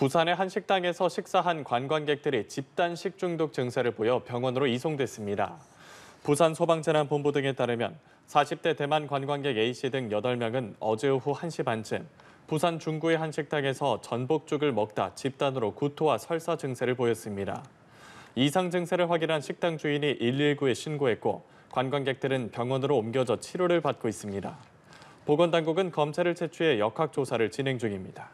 부산의 한 식당에서 식사한 관광객들이 집단 식중독 증세를 보여 병원으로 이송됐습니다. 부산 소방재난본부 등에 따르면 40대 대만 관광객 A씨 등 8명은 어제 오후 1시 반쯤 부산 중구의 한 식당에서 전복죽을 먹다 집단으로 구토와 설사 증세를 보였습니다. 이상 증세를 확인한 식당 주인이 119에 신고했고 관광객들은 병원으로 옮겨져 치료를 받고 있습니다. 보건당국은 검체를 채취해 역학조사를 진행 중입니다.